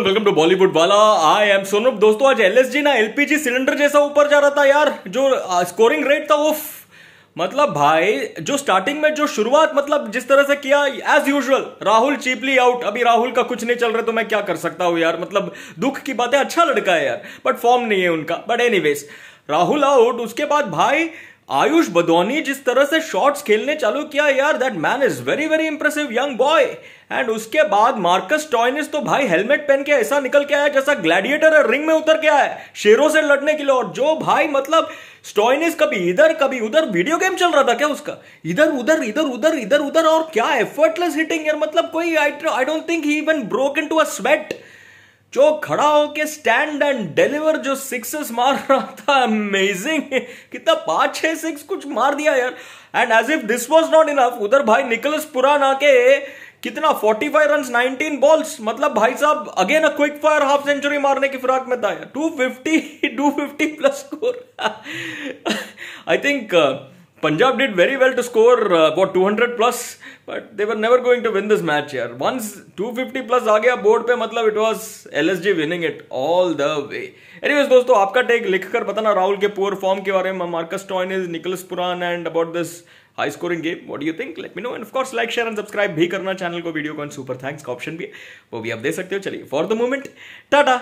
Everyone welcome to Bollywood वाला I am Sonam दोस्तों आज एलएसजी ना एलपीजी सिलेंडर जैसा ऊपर जा रहा था यार जो स्कोरिंग रेट था वो मतलब भाई जो स्टार्टिंग में जो शुरुआत मतलब जिस तरह से किया as usual Rahul cheaply out अभी राहुल का कुछ नहीं चल रहा तो मैं क्या कर सकता हूं यार मतलब दुख की बात है अच्छा लड़का है यार बट फॉर्म नहीं है उनका बट एनीवेज राहुल आउट उसके बाद भाई आयुष बदोनी जिस तरह से शॉट्स खेलने चालू किया यार that man is very very impressive young boy and उसके बाद मार्कस टॉयनिस तो भाई हेलमेट पहन के ऐसा निकल के आया जैसा ग्लैडिएटर रिंग में उतर के आया शेरों से लड़ने के लिए और जो भाई मतलब स्टॉयनिस कभी इधर कभी उधर वीडियो गेम चल रहा था क्या उसका इधर उधर इधर उधर इधर उधर और क्या एफर्टलेस हिटिंग यार मतलब कोई I don't think he even broke into a sweat जो खड़ा होके स्टैंड एंड डिलीवर जो सिक्सेस मार रहा था अमेजिंग कितना पांच छह सिक्स कुछ मार दिया यार and as if this was not enough उधर भाई निकलस पुरान आके कितना 45 फाइव रन नाइनटीन बॉल्स मतलब भाई साहब again a quick fire half century मारने की फिराक में था यार two fifty plus score I think Punjab did very well to score about two hundred plus but they were never going to win this match here. Once 250 plus आ गया board पे मतलब it was LSG winning it all the way anyways दोस्तों आपका take लिखकर बताना राहुल के poor form के बारे में Marcus Stoinis is Nicholas Pooran and about this high scoring game what you think let me know and of course like share and subscribe भी करना चैनल को वीडियो को एंड सुपर थैंक्स का ऑप्शन भी है वो भी आप दे सकते हो चलिए फॉर द मोमेंट टाटा